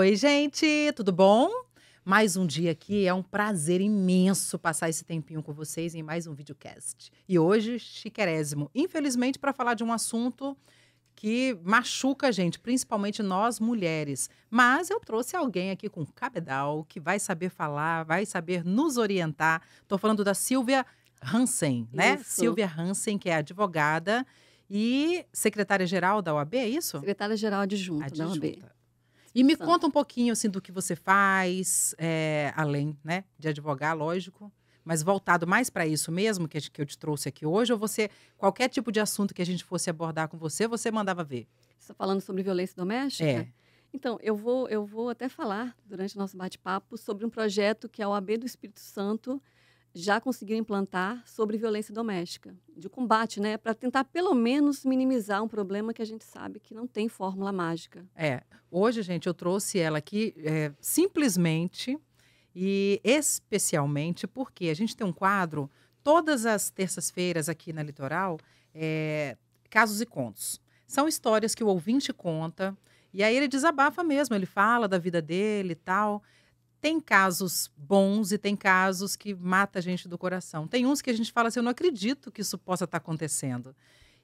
Oi, gente, tudo bom? Mais um dia aqui, é um prazer imenso passar esse tempinho com vocês em mais um videocast. E hoje, chiquerésimo, infelizmente para falar de um assunto que machuca a gente, principalmente nós mulheres. Mas eu trouxe alguém aqui com cabedal que vai saber falar, vai saber nos orientar. Estou falando da Silvia Hansen, né? Isso. Silvia Hansen, que é advogada e secretária-geral da OAB, é isso? Secretária-geral adjunta, adjunta da OAB. E me conta um pouquinho assim do que você faz, é, além né, de advogar, lógico, mas voltado mais para isso mesmo que, que eu te trouxe aqui hoje, ou você, qualquer tipo de assunto que a gente fosse abordar com você, você mandava ver? Você está falando sobre violência doméstica? É. Então, eu vou, eu vou até falar durante o nosso bate-papo sobre um projeto que é a OAB do Espírito Santo já conseguiram implantar sobre violência doméstica, de combate, né, para tentar pelo menos minimizar um problema que a gente sabe que não tem fórmula mágica. É, hoje, gente, eu trouxe ela aqui é, simplesmente e especialmente porque a gente tem um quadro todas as terças-feiras aqui na Litoral, é, casos e contos. São histórias que o ouvinte conta e aí ele desabafa mesmo, ele fala da vida dele e tal. Tem casos bons e tem casos que mata a gente do coração. Tem uns que a gente fala assim, eu não acredito que isso possa estar tá acontecendo.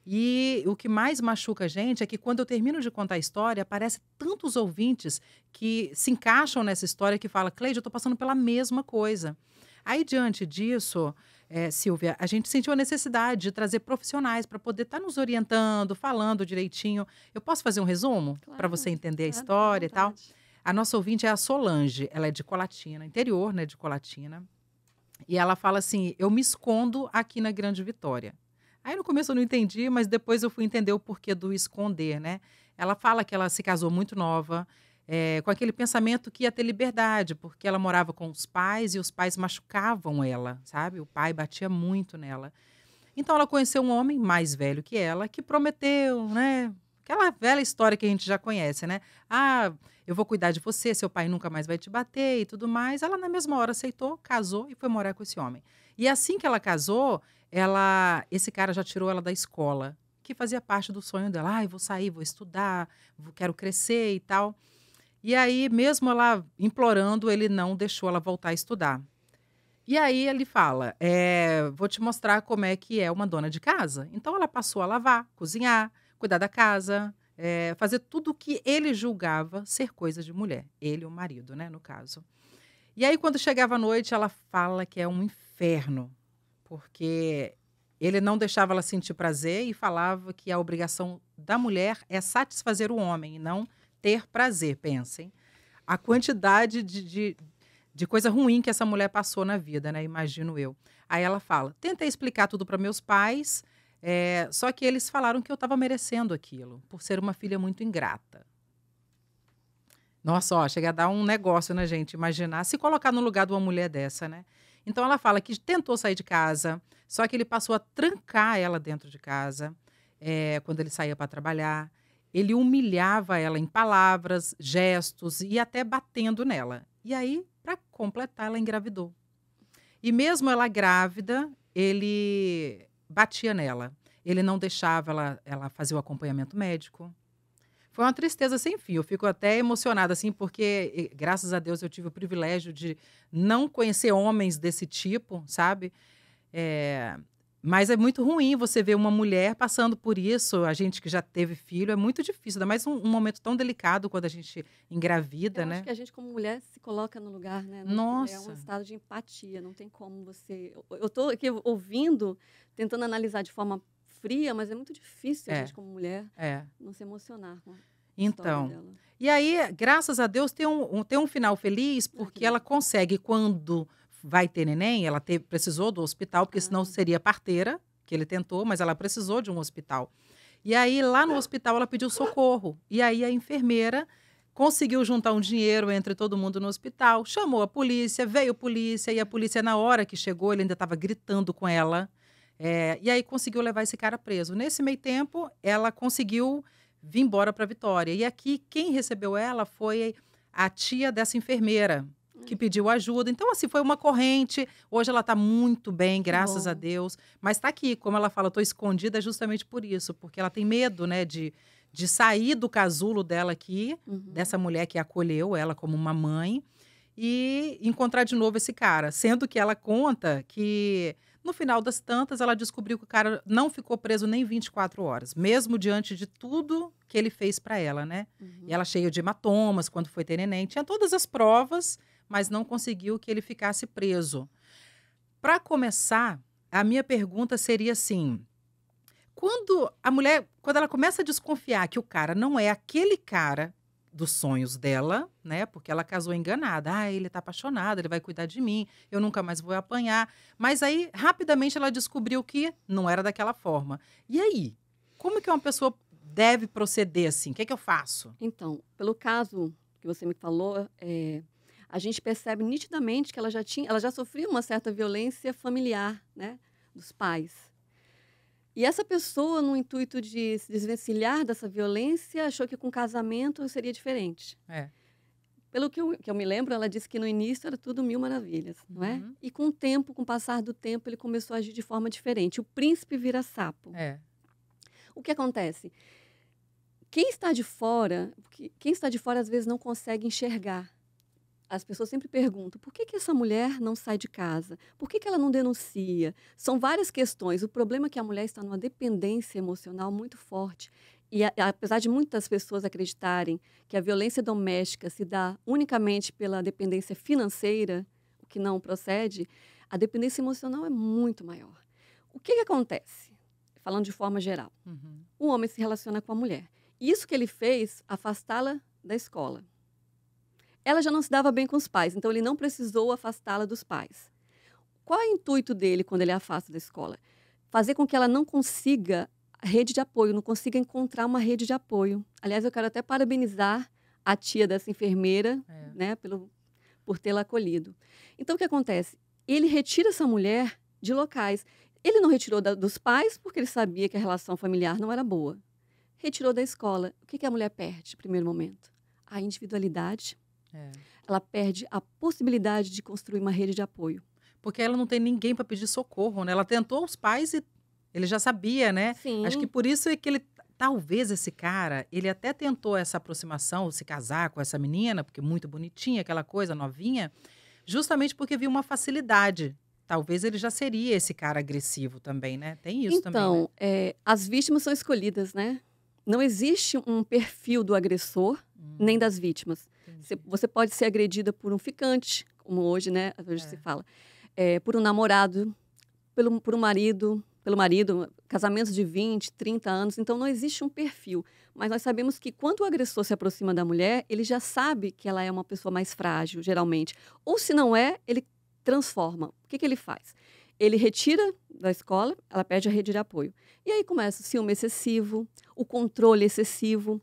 E o que mais machuca a gente é que quando eu termino de contar a história, aparece tantos ouvintes que se encaixam nessa história que fala, Cleide, eu estou passando pela mesma coisa. Aí, diante disso, é, Silvia, a gente sentiu a necessidade de trazer profissionais para poder estar tá nos orientando, falando direitinho. Eu posso fazer um resumo claro, para você entender claro, a história e tal? A nossa ouvinte é a Solange, ela é de Colatina, interior, né, de Colatina. E ela fala assim: "Eu me escondo aqui na Grande Vitória". Aí no começo eu não entendi, mas depois eu fui entender o porquê do esconder, né? Ela fala que ela se casou muito nova, é, com aquele pensamento que ia ter liberdade, porque ela morava com os pais e os pais machucavam ela, sabe? O pai batia muito nela. Então ela conheceu um homem mais velho que ela que prometeu, né? Aquela velha história que a gente já conhece, né? Ah, eu vou cuidar de você, seu pai nunca mais vai te bater e tudo mais. Ela, na mesma hora, aceitou, casou e foi morar com esse homem. E assim que ela casou, ela, esse cara já tirou ela da escola, que fazia parte do sonho dela. Ah, eu vou sair, vou estudar, quero crescer e tal. E aí, mesmo ela implorando, ele não deixou ela voltar a estudar. E aí ele fala: é, vou te mostrar como é que é uma dona de casa. Então ela passou a lavar, cozinhar, cuidar da casa, é, fazer tudo o que ele julgava ser coisa de mulher. Ele, o marido, né, no caso. E aí, quando chegava a noite, ela fala que é um inferno, porque ele não deixava ela sentir prazer e falava que a obrigação da mulher é satisfazer o homem e não ter prazer. Pensem a quantidade de, de, de, coisa ruim que essa mulher passou na vida, né? Imagino eu. Aí ela fala: tentei explicar tudo para meus pais, é, só que eles falaram que eu estava merecendo aquilo, por ser uma filha muito ingrata. Nossa, ó, chega a dar um negócio, né, gente? Imaginar se colocar no lugar de uma mulher dessa, né? Então ela fala que tentou sair de casa, só que ele passou a trancar ela dentro de casa é, quando ele saía para trabalhar. Ele humilhava ela em palavras, gestos e até batendo nela. E aí, para completar, ela engravidou. E mesmo ela grávida, ele batia nela. Ele não deixava ela, ela fazer o acompanhamento médico. Foi uma tristeza sem fim. Eu fico até emocionada, assim, porque, graças a Deus, eu tive o privilégio de não conhecer homens desse tipo, sabe? É, mas é muito ruim você ver uma mulher passando por isso. A gente que já teve filho é muito difícil, ainda mais um, um momento tão delicado quando a gente engravida, Eu né? Acho que a gente, como mulher, se coloca no lugar, né? Nossa. É um estado de empatia, não tem como você. Eu estou aqui ouvindo, tentando analisar de forma fria, mas é muito difícil a é. gente, como mulher, é. não se emocionar com a então, dela. e aí, graças a Deus, tem um, um tem um final feliz, porque ela consegue, quando vai ter neném, ela teve, precisou do hospital, porque senão ah. seria parteira, que ele tentou, mas ela precisou de um hospital. E aí, lá no hospital, ela pediu socorro. E aí, a enfermeira conseguiu juntar um dinheiro entre todo mundo no hospital, chamou a polícia, veio a polícia, e a polícia, na hora que chegou, ele ainda estava gritando com ela. É, e aí, conseguiu levar esse cara preso. Nesse meio tempo, ela conseguiu vir embora para Vitória. E aqui, quem recebeu ela foi a tia dessa enfermeira, que pediu ajuda. Então, assim, foi uma corrente. Hoje ela está muito bem, graças a Deus. Mas está aqui, como ela fala, estou escondida justamente por isso, porque ela tem medo, né, de, de sair do casulo dela aqui, uhum. dessa mulher que acolheu ela como uma mãe, e encontrar de novo esse cara. Sendo que ela conta que. No final das tantas, ela descobriu que o cara não ficou preso nem 24 horas, mesmo diante de tudo que ele fez para ela, né? Uhum. E ela cheia de hematomas quando foi ter neném. Tinha todas as provas, mas não conseguiu que ele ficasse preso. Para começar, a minha pergunta seria assim: quando a mulher, quando ela começa a desconfiar que o cara não é aquele cara dos sonhos dela, né? Porque ela casou enganada. Ah, ele tá apaixonado, ele vai cuidar de mim, eu nunca mais vou apanhar. Mas aí, rapidamente, ela descobriu que não era daquela forma. E aí? Como que uma pessoa deve proceder assim? O que é que eu faço? Então, pelo caso que você me falou, é, a gente percebe nitidamente que ela já tinha, ela já sofria uma certa violência familiar, né, dos pais. E essa pessoa, no intuito de se desvencilhar dessa violência, achou que com casamento seria diferente. É. Pelo que eu, que eu me lembro, ela disse que no início era tudo mil maravilhas, uhum. não é? Uhum. E com o tempo, com o passar do tempo, ele começou a agir de forma diferente. O príncipe vira sapo. É. O que acontece? Quem está de fora, quem está de fora às vezes não consegue enxergar as pessoas sempre perguntam por que, que essa mulher não sai de casa? Por que, que ela não denuncia? São várias questões. O problema é que a mulher está numa dependência emocional muito forte. E a, apesar de muitas pessoas acreditarem que a violência doméstica se dá unicamente pela dependência financeira, o que não procede, a dependência emocional é muito maior. O que, que acontece? Falando de forma geral, uhum. o homem se relaciona com a mulher. Isso que ele fez, afastá-la da escola ela já não se dava bem com os pais, então ele não precisou afastá-la dos pais. Qual é o intuito dele quando ele a afasta da escola? Fazer com que ela não consiga rede de apoio, não consiga encontrar uma rede de apoio. Aliás, eu quero até parabenizar a tia dessa enfermeira, é. né, pelo, por tê-la acolhido. Então, o que acontece? Ele retira essa mulher de locais. Ele não retirou da, dos pais porque ele sabia que a relação familiar não era boa. Retirou da escola. O que, que a mulher perde, no primeiro momento? A individualidade, é. Ela perde a possibilidade de construir uma rede de apoio. Porque ela não tem ninguém para pedir socorro, né? Ela tentou os pais e ele já sabia, né? Sim. Acho que por isso é que ele talvez esse cara, ele até tentou essa aproximação, se casar com essa menina, porque muito bonitinha, aquela coisa novinha, justamente porque viu uma facilidade. Talvez ele já seria esse cara agressivo também, né? Tem isso então, também. Então, né? é, as vítimas são escolhidas, né? Não existe um perfil do agressor hum. nem das vítimas. Você, pode ser agredida por um ficante, como hoje, né? Hoje é. se fala. É, por um namorado, pelo, por um marido, pelo marido, casamentos de 20, 30 anos. Então, não existe um perfil. Mas nós sabemos que quando o agressor se aproxima da mulher, ele já sabe que ela é uma pessoa mais frágil, geralmente. Ou se não é, ele transforma. O que, que ele faz? Ele retira da escola, ela pede a rede de apoio. E aí começa o ciúme excessivo, o controle excessivo.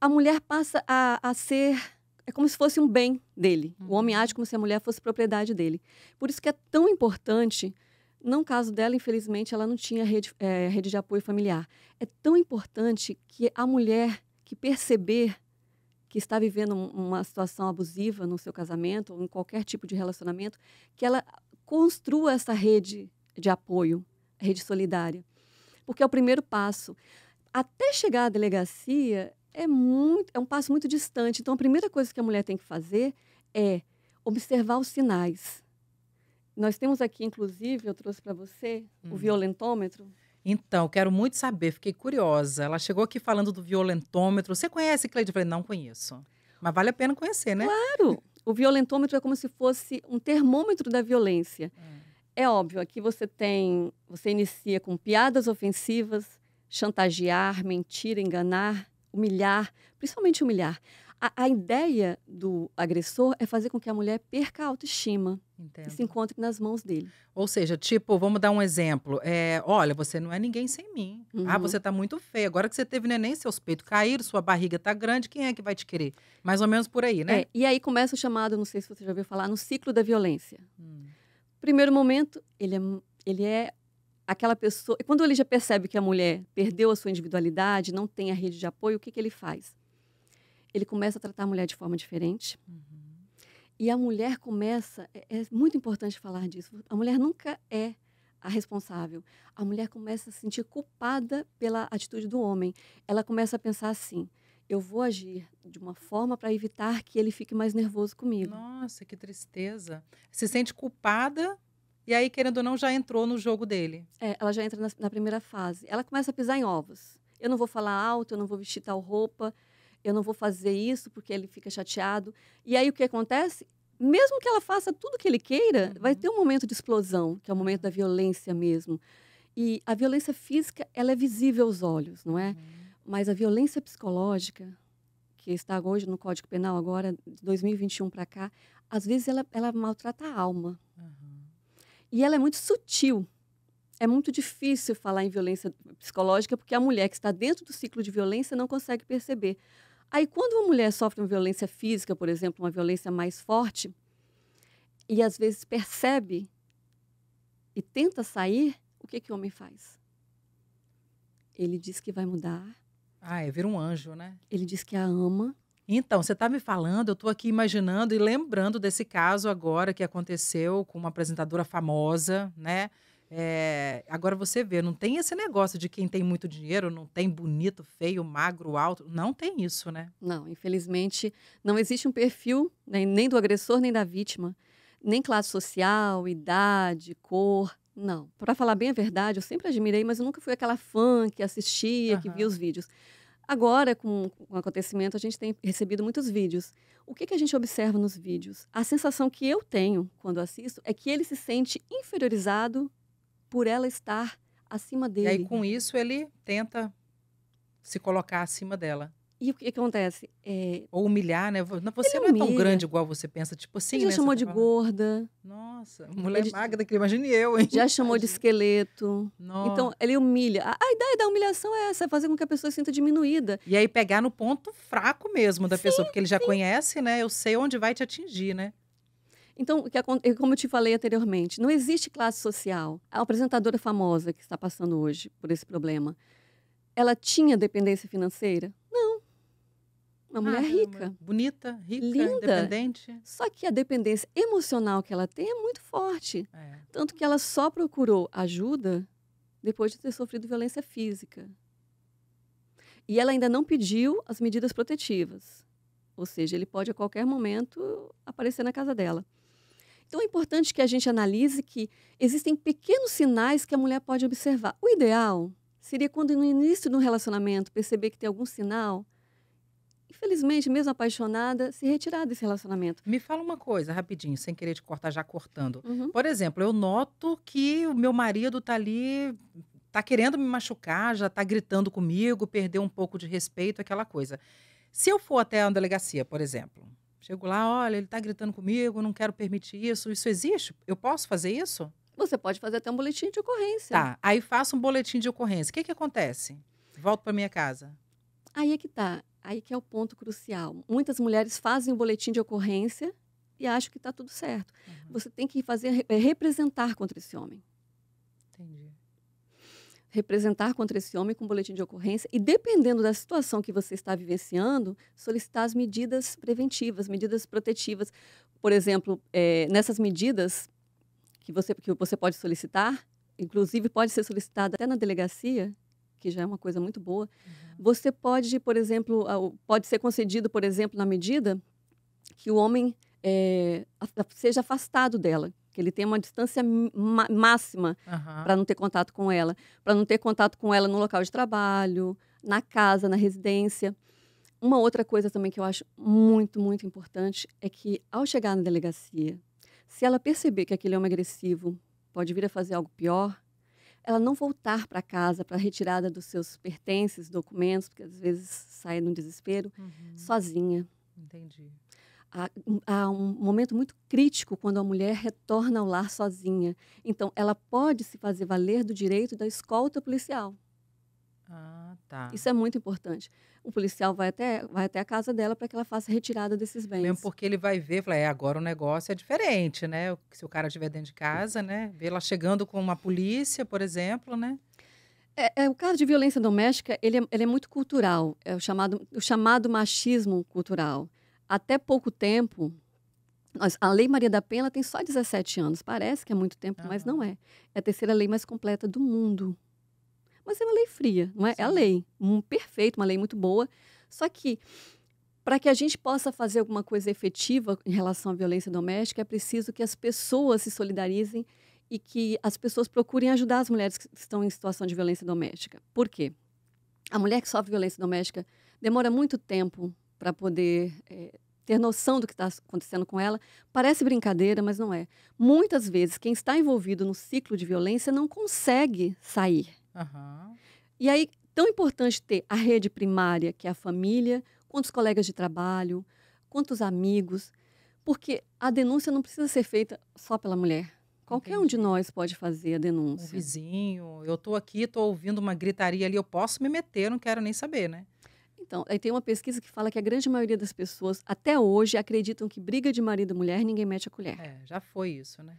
A mulher passa a, a ser é como se fosse um bem dele. O homem age uhum. como se a mulher fosse propriedade dele. Por isso que é tão importante, no caso dela, infelizmente, ela não tinha rede, é, rede de apoio familiar. É tão importante que a mulher que perceber que está vivendo uma situação abusiva no seu casamento ou em qualquer tipo de relacionamento, que ela construa essa rede de apoio, rede solidária. Porque é o primeiro passo. Até chegar à delegacia, é muito, é um passo muito distante. Então a primeira coisa que a mulher tem que fazer é observar os sinais. Nós temos aqui, inclusive, eu trouxe para você hum. o violentômetro. Então, quero muito saber, fiquei curiosa. Ela chegou aqui falando do violentômetro. Você conhece, Cleide? Eu falei, não conheço. Mas vale a pena conhecer, né? Claro! O violentômetro é como se fosse um termômetro da violência. Hum. É óbvio, aqui você tem. Você inicia com piadas ofensivas, chantagear, mentir, enganar, humilhar, principalmente humilhar. A, a, ideia do agressor é fazer com que a mulher perca a autoestima Entendo. e se encontre nas mãos dele. Ou seja, tipo, vamos dar um exemplo. É, olha, você não é ninguém sem mim. Ah, uhum. Ah, você está muito feia. Agora que você teve neném, seus peitos caíram, sua barriga está grande, quem é que vai te querer? Mais ou menos por aí, né? É, e aí começa o chamado, não sei se você já ouviu falar, no ciclo da violência. Hum. Primeiro momento, ele é, ele é aquela pessoa. Quando ele já percebe que a mulher perdeu a sua individualidade, não tem a rede de apoio, o que, que ele faz? Ele começa a tratar a mulher de forma diferente. Uhum. E a mulher começa. É, é muito importante falar disso. A mulher nunca é a responsável. A mulher começa a se sentir culpada pela atitude do homem. Ela começa a pensar assim: eu vou agir de uma forma para evitar que ele fique mais nervoso comigo. Nossa, que tristeza. Se sente culpada e aí, querendo ou não, já entrou no jogo dele. É, ela já entra na, na primeira fase. Ela começa a pisar em ovos. Eu não vou falar alto, eu não vou vestir tal roupa, eu não vou fazer isso porque ele fica chateado. E aí o que acontece? Mesmo que ela faça tudo que ele queira, uhum. vai ter um momento de explosão, que é o momento da violência mesmo. E a violência física, ela é visível aos olhos, não é? Uhum. Mas a violência psicológica, que está hoje no Código Penal agora de 2021 para cá, às vezes ela, ela maltrata a alma. E ela é muito sutil. É muito difícil falar em violência psicológica porque a mulher que está dentro do ciclo de violência não consegue perceber. Aí, quando uma mulher sofre uma violência física, por exemplo, uma violência mais forte, e às vezes percebe e tenta sair, o que, que o homem faz? Ele diz que vai mudar. Ah, é vira um anjo, né? Ele diz que a ama, então, você está me falando, eu estou aqui imaginando e lembrando desse caso agora que aconteceu com uma apresentadora famosa, né? É, agora você vê, não tem esse negócio de quem tem muito dinheiro, não tem bonito, feio, magro, alto. Não tem isso, né? Não, infelizmente não existe um perfil né, nem do agressor nem da vítima, nem classe social, idade, cor. Não. Para falar bem a verdade, eu sempre admirei, mas eu nunca fui aquela fã que assistia, uhum. que via os vídeos. Agora, com, o acontecimento, a gente tem recebido muitos vídeos. O que, que, a gente observa nos vídeos? A sensação que eu tenho quando assisto é que ele se sente inferiorizado por ela estar acima dele. E aí, com isso, ele tenta se colocar acima dela. E o que, que acontece? É... Ou humilhar, né? Você não é tão grande igual você pensa, tipo assim. Ele já né? chamou tá de falando. gorda. Nossa nossa, mulher ele, magra, que imagine eu, hein? Já chamou de esqueleto. Então, ele humilha. A ideia da humilhação é essa, é fazer com que a pessoa se sinta diminuída. E aí pegar no ponto fraco mesmo da sim, pessoa, porque ele já sim. conhece, né? Eu sei onde vai te atingir, né? Então, como eu te falei anteriormente, não existe classe social. A apresentadora famosa que está passando hoje por esse problema, ela tinha dependência financeira? Uma mulher rica. Bonita, rica, linda. independente. Só que a dependência emocional que ela tem é muito forte. É. Tanto que ela só procurou ajuda depois de ter sofrido violência física. E ela ainda não pediu as medidas protetivas. Ou seja, ele pode a qualquer momento aparecer na casa dela. Então é importante que a gente analise que existem pequenos sinais que a mulher pode observar. O ideal seria quando no início do relacionamento perceber que tem algum sinal infelizmente, mesmo apaixonada, se retirar desse relacionamento. Me fala uma coisa, rapidinho, sem querer te cortar, já cortando. Uhum. Por exemplo, eu noto que o meu marido tá ali, tá querendo me machucar, já tá gritando comigo, perdeu um pouco de respeito, aquela coisa. Se eu for até a delegacia, por exemplo, chego lá, olha, ele tá gritando comigo, não quero permitir isso, isso existe? Eu posso fazer isso? Você pode fazer até um boletim de ocorrência. Tá, aí faço um boletim de ocorrência. O que que acontece? Volto para minha casa. Aí é que tá. Aí que é o ponto crucial. Muitas mulheres fazem o boletim de ocorrência e acham que está tudo certo. Uhum. Você tem que fazer é, representar contra esse homem. Entendi. Representar contra esse homem com boletim de ocorrência e, dependendo da situação que você está vivenciando, solicitar as medidas preventivas, medidas protetivas. Por exemplo, é, nessas medidas que você, que você pode solicitar, inclusive pode ser solicitada até na delegacia, que já é uma coisa muito boa. Uhum. Você pode, por exemplo, pode ser concedido, por exemplo, na medida que o homem é, seja afastado dela, que ele tenha uma distância máxima uhum. para não ter contato com ela, para não ter contato com ela no local de trabalho, na casa, na residência. Uma outra coisa também que eu acho muito, muito importante é que ao chegar na delegacia, se ela perceber que aquele homem é agressivo pode vir a fazer algo pior, ela não voltar para casa para a retirada dos seus pertences, documentos, porque às vezes sai no desespero, uhum. sozinha. Entendi. Há, há, um momento muito crítico quando a mulher retorna ao lar sozinha. Então, ela pode se fazer valer do direito da escolta policial. Ah, tá. Isso é muito importante. O policial vai até, vai até a casa dela para que ela faça retirada desses bens. Mesmo porque ele vai ver, fala, é, agora o negócio é diferente, né? Se o cara estiver dentro de casa, né? Vê ela chegando com uma polícia, por exemplo, né? É, é, o caso de violência doméstica, ele é, ele é muito cultural. É o chamado, o chamado machismo cultural. Até pouco tempo, a Lei Maria da Penha tem só 17 anos. Parece que é muito tempo, uhum. mas não é. É a terceira lei mais completa do mundo mas é uma lei fria, não é? Sim. É a lei, um perfeito, uma lei muito boa. Só que para que a gente possa fazer alguma coisa efetiva em relação à violência doméstica, é preciso que as pessoas se solidarizem e que as pessoas procurem ajudar as mulheres que estão em situação de violência doméstica. Por quê? A mulher que sofre violência doméstica demora muito tempo para poder é, ter noção do que está acontecendo com ela. Parece brincadeira, mas não é. Muitas vezes, quem está envolvido no ciclo de violência não consegue sair Uhum. E aí, tão importante ter a rede primária, que é a família, quantos colegas de trabalho, quantos amigos, porque a denúncia não precisa ser feita só pela mulher. Qualquer Entendi. um de nós pode fazer a denúncia. Um vizinho, eu estou aqui, estou ouvindo uma gritaria ali, eu posso me meter, não quero nem saber, né? Então, aí tem uma pesquisa que fala que a grande maioria das pessoas, até hoje, acreditam que briga de marido e mulher ninguém mete a colher. É, já foi isso, né?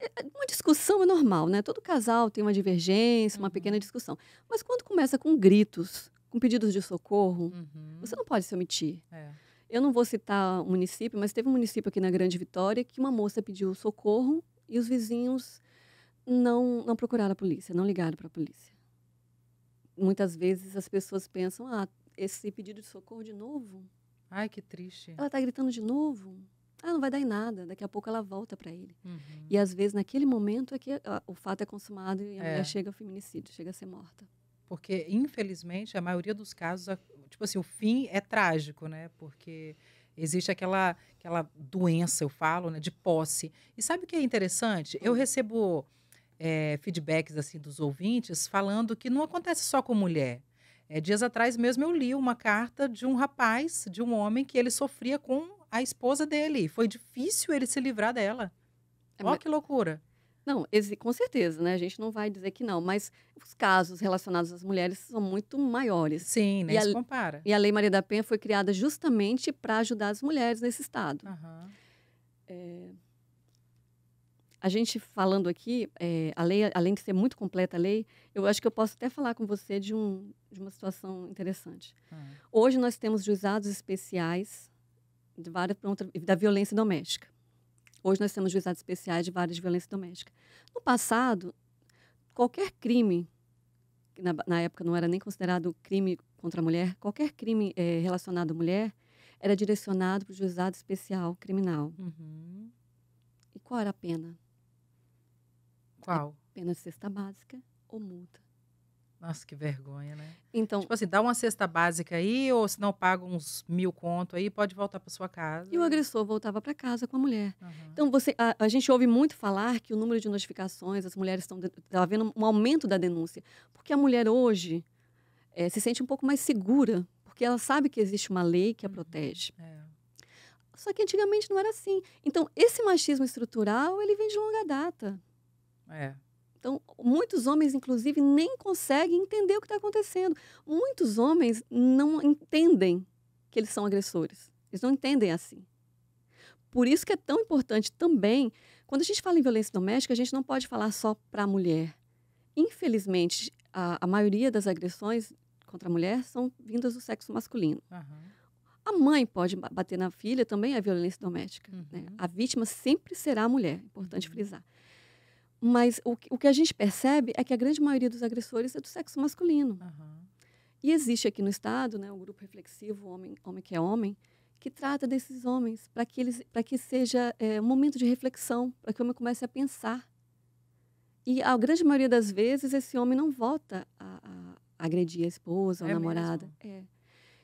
É, uma discussão é normal, né? Todo casal tem uma divergência, uma uhum. pequena discussão. Mas quando começa com gritos, com pedidos de socorro, uhum. você não pode se omitir. É. Eu não vou citar o município, mas teve um município aqui na Grande Vitória que uma moça pediu socorro e os vizinhos não, não procuraram a polícia, não ligaram para a polícia. Muitas vezes as pessoas pensam: ah, esse pedido de socorro de novo? Ai, que triste. Ela está gritando de novo? Ah, não vai dar em nada. Daqui a pouco ela volta para ele. Uhum. E às vezes naquele momento é que ah, o fato é consumado e a é. mulher chega ao feminicídio, chega a ser morta. Porque infelizmente a maioria dos casos, tipo assim, o fim é trágico, né? Porque existe aquela aquela doença, eu falo, né, de posse. E sabe o que é interessante? Eu hum. recebo é, feedbacks assim dos ouvintes falando que não acontece só com mulher. É, dias atrás mesmo eu li uma carta de um rapaz, de um homem que ele sofria com a esposa dele. Foi difícil ele se livrar dela. É, Olha mas... que loucura. Não, com certeza, né? A gente não vai dizer que não, mas os casos relacionados às mulheres são muito maiores. Sim, nem né? se compara. E a Lei Maria da Penha foi criada justamente para ajudar as mulheres nesse estado. Uhum. É... A gente falando aqui, é, a lei, além de ser muito completa a lei, eu acho que eu posso até falar com você de, um, de uma situação interessante. Uhum. Hoje nós temos juizados especiais de várias da violência doméstica. Hoje nós temos juizados especiais de várias violências domésticas. No passado, qualquer crime, que na, na, época não era nem considerado crime contra a mulher, qualquer crime é, relacionado à mulher era direcionado para o juizado especial criminal. Uhum. E qual era a pena? Qual? pena de cesta básica ou multa. Nossa, que vergonha, né? Então, tipo assim, dá uma cesta básica aí, ou se não paga uns mil conto aí, pode voltar para sua casa. E o agressor voltava para casa com a mulher. Uhum. Então, você, a, a, gente ouve muito falar que o número de notificações, as mulheres estão tá vendo um aumento da denúncia. Porque a mulher hoje é, se sente um pouco mais segura, porque ela sabe que existe uma lei que a uhum. protege. É. Só que antigamente não era assim. Então, esse machismo estrutural, ele vem de longa data. É. Então, muitos homens, inclusive, nem conseguem entender o que está acontecendo. Muitos homens não entendem que eles são agressores. Eles não entendem assim. Por isso que é tão importante também, quando a gente fala em violência doméstica, a gente não pode falar só para a mulher. Infelizmente, a, a, maioria das agressões contra a mulher são vindas do sexo masculino. Uhum. A mãe pode bater na filha, também é violência doméstica. Uhum. Né? A vítima sempre será a mulher, é importante uhum. frisar. Mas o, o que a gente percebe é que a grande maioria dos agressores é do sexo masculino. Uhum. E existe aqui no Estado né, o grupo reflexivo Homem, homem que é Homem, que trata desses homens para que, eles, que seja é, um momento de reflexão, para que o homem comece a pensar. E a grande maioria das vezes esse homem não volta a, a agredir a esposa é ou a namorada. Mesmo?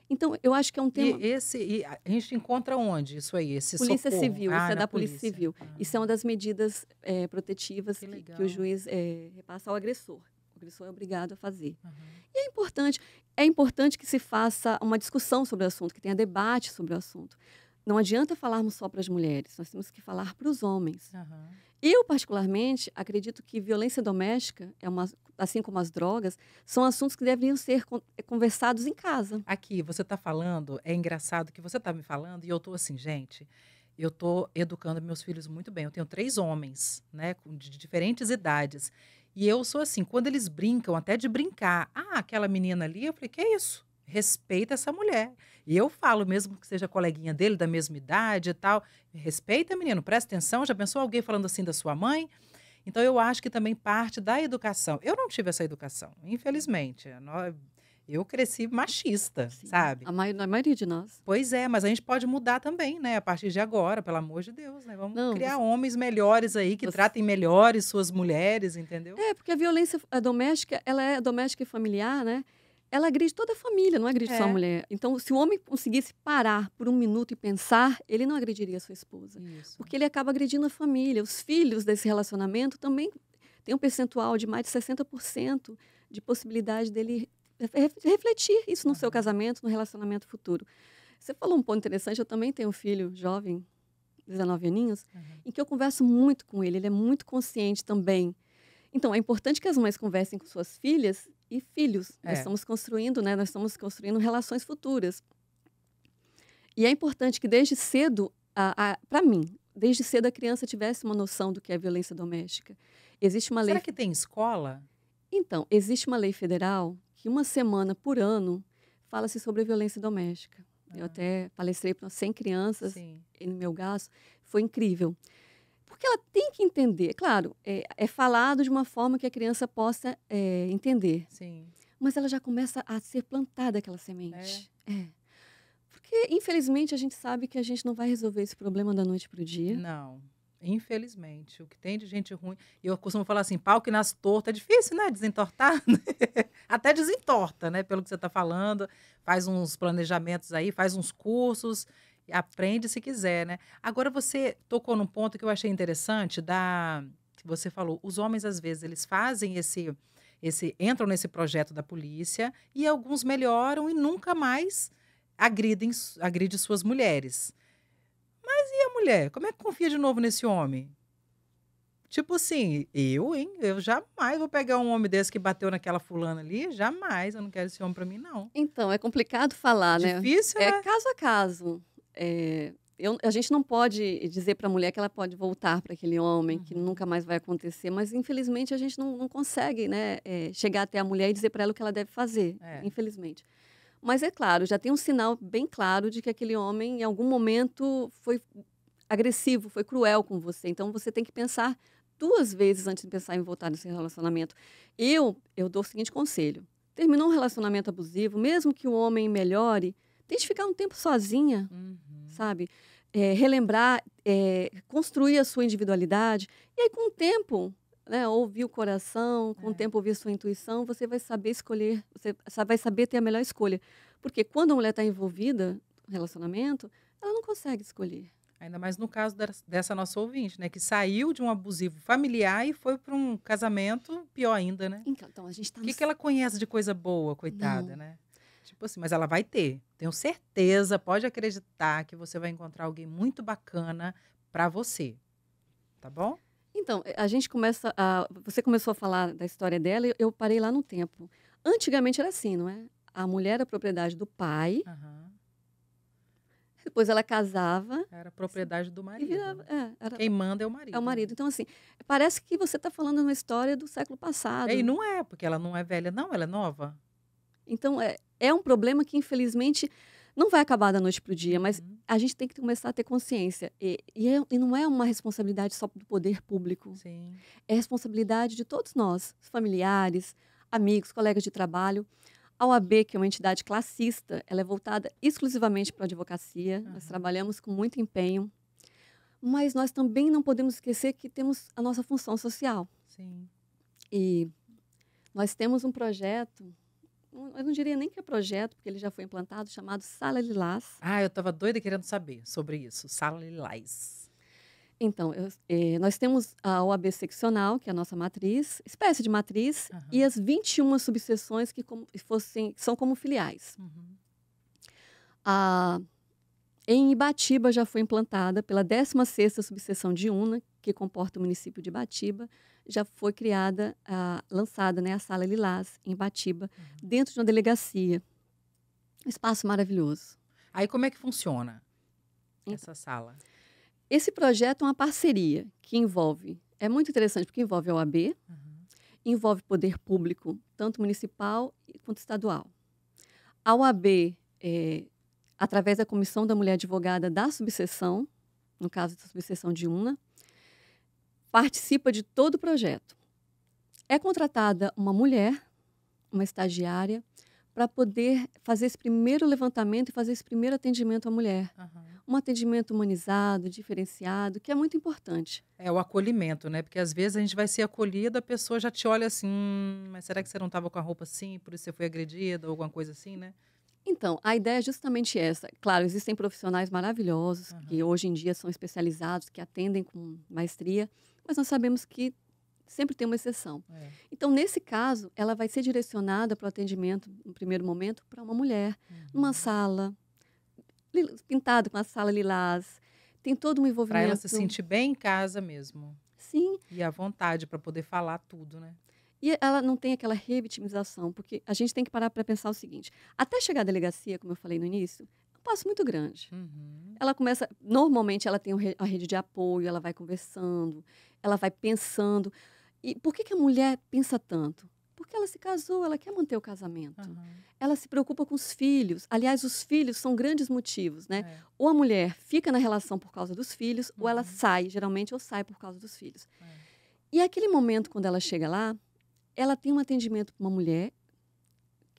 Então, eu acho que é um tema. E esse, e a gente encontra onde isso aí? Esse polícia socorro. Civil, ah, isso é da Polícia, polícia. Civil. Ah. Isso é uma das medidas é, protetivas que, que, que, o juiz é, repassa ao agressor. O agressor é obrigado a fazer. Uhum. E é importante, é importante que se faça uma discussão sobre o assunto, que tenha debate sobre o assunto não adianta falarmos só para as mulheres, nós temos que falar para os homens. Uhum. Eu, particularmente, acredito que violência doméstica, é uma, assim como as drogas, são assuntos que deveriam ser eh, conversados em casa. Aqui, você está falando, é engraçado que você está me falando e eu estou assim, gente, eu estou educando meus filhos muito bem. Eu tenho três homens, né, de diferentes idades. E eu sou assim, quando eles brincam, até de brincar, ah, aquela menina ali, eu falei, que é isso? respeita essa mulher. E eu falo, mesmo que seja coleguinha dele, da mesma idade e tal, respeita, menino, presta atenção. Já pensou alguém falando assim da sua mãe? Então, eu acho que também parte da educação. Eu não tive essa educação, infelizmente. Eu cresci machista, Sim. sabe? A, maioria de nós. Pois é, mas a gente pode mudar também, né? A partir de agora, pelo amor de Deus, né? Vamos não, criar você... homens melhores aí, que você... tratem melhores suas mulheres, entendeu? É, porque a violência eh, doméstica, ela é doméstica e familiar, né? ela agride toda a família, não agride é. só a é. mulher. Então, se o homem conseguisse parar por um minuto e pensar, ele não agrediria a sua esposa. Isso. Porque ele acaba agredindo a família. Os filhos desse relacionamento também têm um percentual de mais de 60% de possibilidade dele refletir isso no seu casamento, no relacionamento futuro. Você falou um ponto interessante, eu também tenho um filho jovem, 19 aninhos, uhum. em que eu converso muito com ele, ele é muito consciente também. Então, é importante que as mães conversem com suas filhas e filhos. É. Nós estamos construindo, né? Nós estamos construindo relações futuras. E é importante que desde cedo, para mim, desde cedo a criança tivesse uma noção do que é violência doméstica. Existe uma lei. Será que tem escola? Então, existe uma lei federal que uma semana por ano fala-se sobre violência doméstica. Ah. Eu até palestrei para 100 crianças Sim. no meu gasto. Foi incrível. Porque ela tem que entender. Claro, é, é falado de uma forma que a criança possa é, entender. Sim. Mas ela já começa a ser plantada aquela semente. É. é. Porque, infelizmente, a gente sabe que a gente não vai resolver esse problema da noite para o dia. Não. Infelizmente, o que tem de gente ruim. Eu costumo falar assim: pau que nasce torto é difícil, né? Desentortar. Até desentorta, né? Pelo que você está falando. Faz uns planejamentos aí, faz uns cursos Aprende se quiser, né? Agora você tocou num ponto que eu achei interessante da que você falou, os homens às vezes eles fazem esse esse entram nesse projeto da polícia e alguns melhoram e nunca mais agridem agride suas mulheres. Mas e a mulher? Como é que confia de novo nesse homem? Tipo assim, eu, hein? Eu jamais vou pegar um homem desse que bateu naquela fulana ali, jamais. Eu não quero esse homem para mim, não. Então, é complicado falar, Difícil, né? Difícil, é né? caso a caso. É, eu, a gente não pode dizer para a mulher que ela pode voltar para aquele homem, uhum. que nunca mais vai acontecer, mas infelizmente a gente não, não consegue né, é, chegar até a mulher e dizer para ela o que ela deve fazer, é. infelizmente. Mas é claro, já tem um sinal bem claro de que aquele homem, em algum momento, foi agressivo, foi cruel com você. Então você tem que pensar duas vezes antes de pensar em voltar nesse relacionamento. Eu, eu dou o seguinte conselho: terminou um relacionamento abusivo, mesmo que o homem melhore, tente ficar um tempo sozinha. Uhum sabe? É, relembrar, é, construir a sua individualidade. E aí, com o tempo, né, ouvir o coração, com o é. tempo ouvir a sua intuição, você vai saber escolher, você vai saber ter a melhor escolha. Porque quando a mulher está envolvida no relacionamento, ela não consegue escolher. Ainda mais no caso dessa nossa ouvinte, né? Que saiu de um abusivo familiar e foi para um casamento pior ainda, né? Então, então a gente tá O que, no... que ela conhece de coisa boa, coitada, não. né? Tipo assim, mas ela vai ter. Tenho certeza, pode acreditar que você vai encontrar alguém muito bacana para você. Tá bom? Então, eh, a gente começa a, você começou a falar da história dela e eu parei lá no tempo. Antigamente era assim, não é? A mulher era propriedade do pai. Uhum. Depois ela casava. Era propriedade do marido. é, era, Quem manda é o marido. É o né? marido. Então, assim, parece que você está falando uma história do século passado. É, e não é, porque ela não é velha, não, ela é nova. Então, é, é um problema que, infelizmente, não vai acabar da noite para o dia, mas uhum. a gente tem que começar a ter consciência. E, e, é, e, não é uma responsabilidade só do poder público. Sim. É responsabilidade de todos nós, familiares, amigos, colegas de trabalho. A OAB, que é uma entidade classista, ela é voltada exclusivamente para a advocacia. Uhum. Nós trabalhamos com muito empenho. Mas nós também não podemos esquecer que temos a nossa função social. Sim. E nós temos um projeto eu não diria nem que é projeto, porque ele já foi implantado, chamado Sala Lilás. Ah, eu estava doida querendo saber sobre isso, Sala Lilás. Então, eu, eh, nós temos a OAB seccional, que é a nossa matriz, espécie de matriz, uhum. e as 21 subseções que como, fossem, são como filiais. Uhum. em Ibatiba já foi implantada pela 16ª subseção de UNA, que comporta o município de Ibatiba, já foi criada, a, lançada né, a Sala Lilás, em Batiba, uhum. dentro de uma delegacia. Um espaço maravilhoso. Aí como é que funciona então essa sala? Esse projeto é uma parceria que envolve, é muito interessante porque envolve a OAB, uhum. envolve poder público, tanto municipal quanto estadual. A OAB, é, através da Comissão da Mulher Advogada da Subseção, no caso da Subseção de UNA, participa de todo o projeto. É contratada uma mulher, uma estagiária, para poder fazer esse primeiro levantamento e fazer esse primeiro atendimento à mulher. Uhum. Um atendimento humanizado, diferenciado, que é muito importante. É o acolhimento, né? Porque às vezes a gente vai ser acolhida, a pessoa já te olha assim, hum, mas será que você não estava com a roupa assim, por isso você foi agredida, ou alguma coisa assim, né? Então, a ideia é justamente essa. Claro, existem profissionais maravilhosos uhum. que hoje em dia são especializados, que atendem com maestria, mas nós sabemos que sempre tem uma exceção. É. Então, nesse caso, ela vai ser direcionada para o atendimento, no primeiro momento, para uma mulher, uhum. numa sala, pintado com a sala lilás. Tem todo um envolvimento. Para ela se sentir bem em casa mesmo. Sim. E à vontade para poder falar tudo, né? E ela não tem aquela revitimização, porque a gente tem que parar para pensar o seguinte: até chegar à delegacia, como eu falei no início, passo muito grande. Uhum. Ela começa, normalmente ela tem a rede de apoio, ela vai conversando, ela vai pensando. E por que, que a mulher pensa tanto? Porque ela se casou, ela quer manter o casamento. Uhum. Ela se preocupa com os filhos. Aliás, os filhos são grandes motivos, né? É. Ou a mulher fica na relação por causa dos filhos, uhum. ou ela uhum. sai, geralmente, ou sai por causa dos filhos. É. E aquele momento, quando ela chega lá, ela tem um atendimento para uma mulher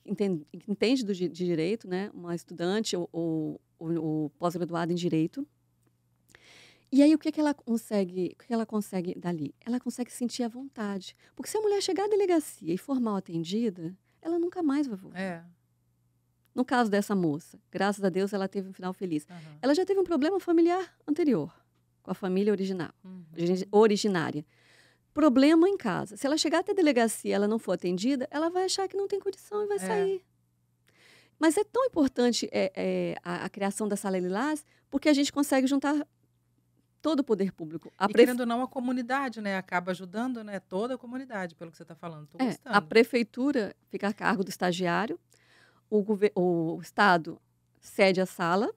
entende, entende do, de direito, né? Uma estudante ou, ou, ou pós-graduada em direito. E aí o que, que ela consegue, o que, que ela consegue dali? Ela consegue sentir a vontade, porque se a mulher chegar à delegacia e for mal atendida, ela nunca mais vai voltar. É. No caso dessa moça, graças a Deus ela teve um final feliz. Uhum. Ela já teve um problema familiar anterior com a família original, uhum. originária problema em casa. Se ela chegar até a delegacia e ela não for atendida, ela vai achar que não tem condição e vai é. sair. Mas é tão importante é, é, a, a, criação da Sala Lilás, porque a gente consegue juntar todo o poder público. A e prefe... querendo não, a comunidade né, acaba ajudando né, toda a comunidade, pelo que você está falando. É, a prefeitura fica a cargo do estagiário, o, gover... o Estado cede a sala,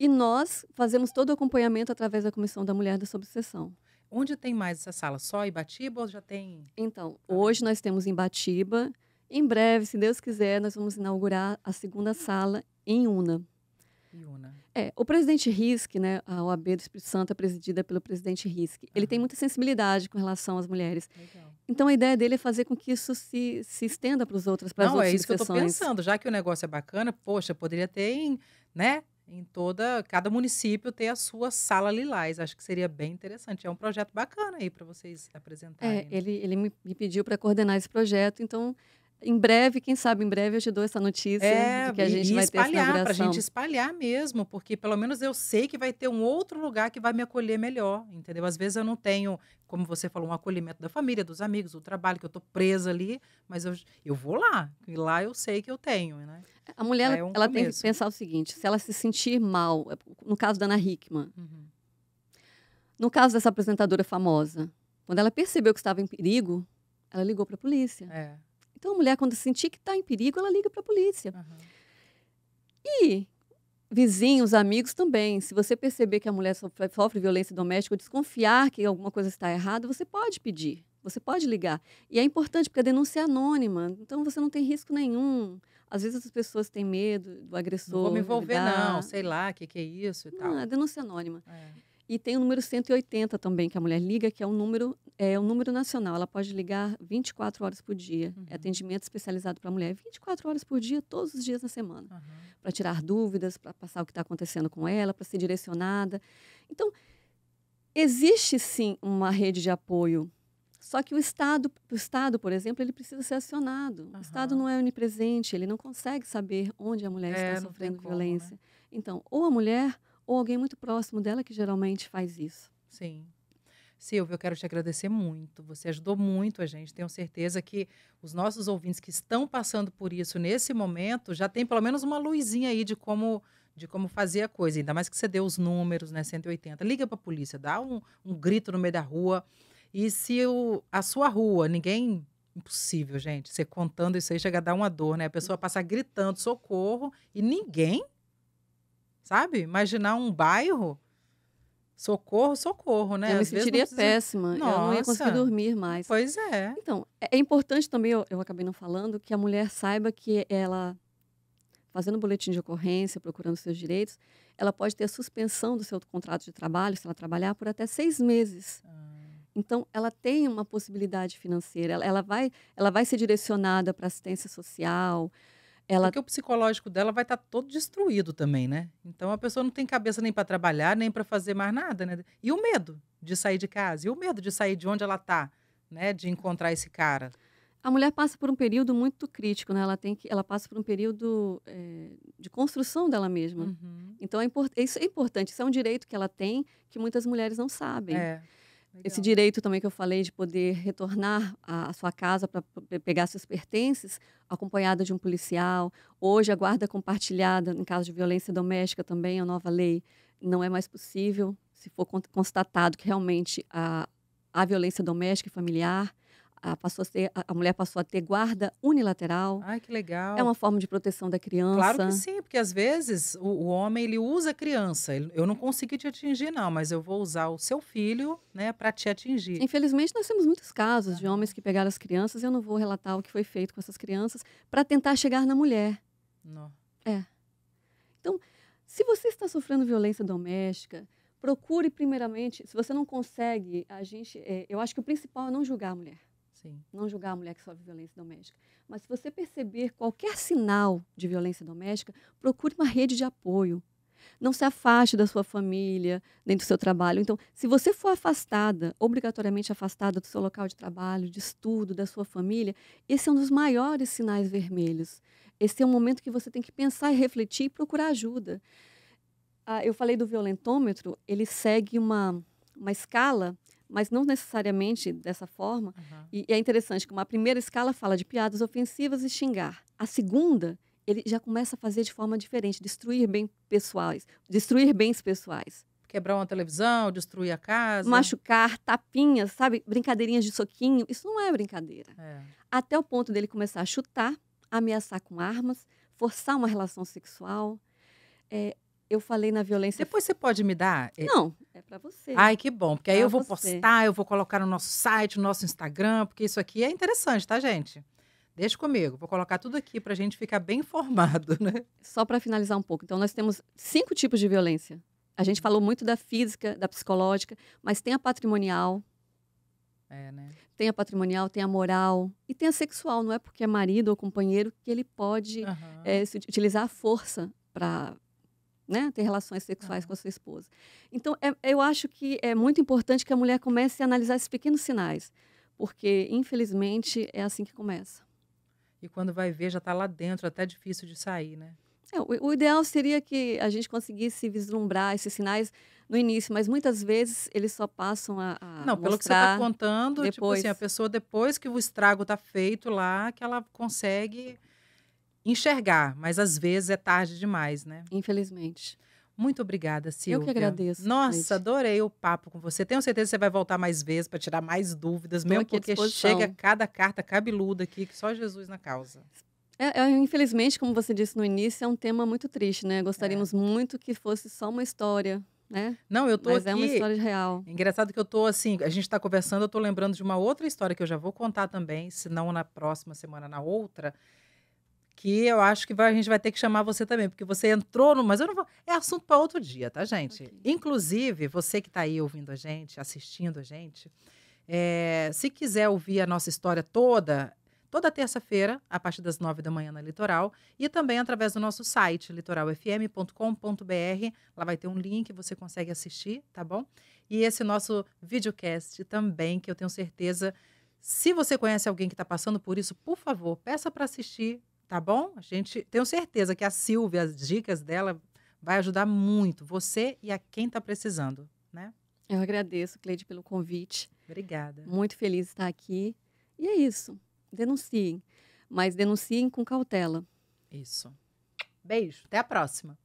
e nós fazemos todo o acompanhamento através da Comissão da Mulher da Subseção. Onde tem mais essa sala? Só em Batiba ou já tem? Então, ah. hoje nós temos em Batiba. Em breve, se Deus quiser, nós vamos inaugurar a segunda sala em Una. Iuna. É, o presidente Risk, né, a OAB do Espírito Santo é presidida pelo presidente Risk. Ele tem muita sensibilidade com relação às mulheres. Legal. Então a ideia dele é fazer com que isso se, se estenda para os outros, para as outras Não, é isso que eu estou pensando. Já que o negócio é bacana, poxa, poderia ter, né, em toda cada município ter a sua sala lilás. Acho que seria bem interessante. É um projeto bacana aí para vocês apresentarem. É, né? ele, ele me pediu para coordenar esse projeto, então em breve, quem sabe, em breve eu te dou essa notícia é, de que a gente vai espalhar, ter essa Pra gente espalhar mesmo, porque pelo menos eu sei que vai ter um outro lugar que vai me acolher melhor, entendeu? Às vezes eu não tenho, como você falou, um acolhimento da família, dos amigos, do trabalho, que eu tô presa ali, mas eu, eu vou lá, e lá eu sei que eu tenho, né? A mulher, é um ela começo. tem que pensar o seguinte, se ela se sentir mal, é, no caso da Ana Hickman, uhum. no caso dessa apresentadora famosa, quando ela percebeu que estava em perigo, ela ligou para a polícia. É. Então, a mulher, quando sentir que está em perigo, ela liga para a polícia. Uhum. E vizinhos, amigos também. Se você perceber que a mulher sofre, sofre violência doméstica ou desconfiar que alguma coisa está errada, você pode pedir, você pode ligar. E é importante porque a denúncia é anônima, então você não tem risco nenhum. Às vezes as pessoas têm medo do agressor. Não vou me envolver, não, sei lá, o que, que é isso e não, tal. É denúncia anônima. É. E tem o número 180 também, que a mulher liga, que é um número, é um número nacional. Ela pode ligar 24 horas por dia. É uhum. É atendimento especializado para a mulher 24 horas por dia, todos os dias na semana. Uhum. Para tirar dúvidas, para passar o que está acontecendo com ela, para ser direcionada. Então, existe sim uma rede de apoio. Só que o Estado, o Estado, por exemplo, ele precisa ser acionado. Uhum. O Estado não é onipresente, ele não consegue saber onde a mulher é, está sofrendo né? violência. né? Então, ou a mulher ou alguém muito próximo dela que geralmente faz isso. Sim. Silvia, eu quero te agradecer muito. Você ajudou muito a gente. Tenho certeza que os nossos ouvintes que estão passando por isso nesse momento já tem pelo menos uma luzinha aí de como de como fazer a coisa. Ainda mais que você deu os números, né? 180. Liga para a polícia, dá um, um, grito no meio da rua. E se o, a sua rua, ninguém. Impossível, gente. Você contando isso aí chega a dar uma dor, né? A pessoa passar gritando socorro e ninguém sabe? Imaginar um bairro. Socorro, socorro, né? Eu me sentiria precisa... péssima. Nossa. Eu não ia conseguir dormir mais. Pois é. Então, é, é importante também, eu, eu acabei não falando, que a mulher saiba que ela, fazendo boletim de ocorrência, procurando seus direitos, ela pode ter a suspensão do seu contrato de trabalho, se ela trabalhar, por até seis meses. Ah. Então, ela tem uma possibilidade financeira, ela, ela, vai, ela vai ser direcionada para assistência social, ela... Porque o psicológico dela vai estar tá todo destruído também, né? Então a pessoa não tem cabeça nem para trabalhar, nem para fazer mais nada, né? E o medo de sair de casa, e o medo de sair de onde ela está, né? De encontrar esse cara. A mulher passa por um período muito crítico, né? Ela tem que, ela passa por um período é, de construção dela mesma. Uhum. Então é import... isso é importante, isso é um direito que ela tem que muitas mulheres não sabem. É. Legal. Esse direito também que eu falei de poder retornar à sua casa para pegar seus pertences, acompanhada de um policial. Hoje, a guarda compartilhada, em caso de violência doméstica, também a nova lei. Não é mais possível, se for constatado que realmente a, a violência doméstica e familiar, a, passou a, ser, a, mulher passou a ter guarda unilateral. Ai, que legal. É uma forma de proteção da criança. Claro que sim, porque às vezes o, o homem ele usa a criança. Eu não consegui te atingir, não, mas eu vou usar o seu filho né, para te atingir. Infelizmente, nós temos muitos casos ah. de homens que pegaram as crianças. Eu não vou relatar o que foi feito com essas crianças para tentar chegar na mulher. Não. É. Então, se você está sofrendo violência doméstica, procure primeiramente. Se você não consegue, a gente, é, eu acho que o principal é não julgar a mulher. Sim. Não julgar a mulher que sofre violência doméstica. Mas se você perceber qualquer sinal de violência doméstica, procure uma rede de apoio. Não se afaste da sua família, nem do seu trabalho. Então, se você for afastada, obrigatoriamente afastada do seu local de trabalho, de estudo, da sua família, esse é um dos maiores sinais vermelhos. Esse é um momento que você tem que pensar e refletir e procurar ajuda. Ah, eu falei do violentômetro, ele segue uma, uma escala mas não necessariamente dessa forma. Uhum. E, e, é interessante que uma primeira escala fala de piadas ofensivas e xingar. A segunda, ele já começa a fazer de forma diferente, destruir bens pessoais, destruir bens pessoais. Quebrar uma televisão, destruir a casa. Machucar, tapinhas, sabe? Brincadeirinhas de soquinho. Isso não é brincadeira. É. Até o ponto dele começar a chutar, ameaçar com armas, forçar uma relação sexual. É, eu falei na violência. Depois você pode me dar? Eh, não, é para você. Ai, que bom, porque aí eu vou você. postar, eu vou colocar no nosso site, no nosso Instagram, porque isso aqui é interessante, tá, gente? Deixa comigo, vou colocar tudo aqui para a gente ficar bem informado, né? Só para finalizar um pouco. Então, nós temos cinco tipos de violência. A gente falou muito da física, da psicológica, mas tem a patrimonial. É, né? Tem a patrimonial, tem a moral e tem a sexual. Não é porque é marido ou companheiro que ele pode uhum. é, utilizar a força para né, ter relações sexuais com a sua esposa. Então, é, eu acho que é muito importante que a mulher comece a analisar esses pequenos sinais, porque, infelizmente, é assim que começa. E quando vai ver, já está lá dentro, até difícil de sair, né? É, o, o, ideal seria que a gente conseguisse vislumbrar esses sinais no início, mas muitas vezes eles só passam a. a Não, pelo que você está contando, depois. tipo assim, a pessoa, depois que o estrago está feito lá, que ela consegue enxergar, mas às vezes é tarde demais, né? Infelizmente. Muito obrigada, Silvia. Eu que agradeço. Nossa, gente. adorei o papo com você. Tenho certeza que você vai voltar mais vezes para tirar mais dúvidas, mesmo porque chega cada carta cabeluda aqui, que só Jesus na causa. É, é, infelizmente, como você disse no início, é um tema muito triste, né? Gostaríamos é. muito que fosse só uma história, né? Não, eu tô Mas aqui... é uma história real. Engraçado que eu tô assim, a gente está conversando, eu tô lembrando de uma outra história que eu já vou contar também, se não na próxima semana, na outra, que eu acho que vai, a gente vai ter que chamar você também, porque você entrou no. Mas eu não vou. É assunto para outro dia, tá, gente? Okay. Inclusive, você que está aí ouvindo a gente, assistindo a gente, é, se quiser ouvir a nossa história toda, toda terça-feira, a partir das nove da manhã na Litoral, e também através do nosso site, litoralfm.com.br. Lá vai ter um link, você consegue assistir, tá bom? E esse nosso videocast também, que eu tenho certeza. Se você conhece alguém que está passando por isso, por favor, peça para assistir tá bom? A gente tenho certeza que a Silvia, as dicas dela vai ajudar muito você e a quem está precisando, né? Eu agradeço, Cleide, pelo convite. Obrigada. Muito feliz de estar aqui. E é isso. Denunciem, mas denunciem com cautela. Isso. Beijo, até a próxima.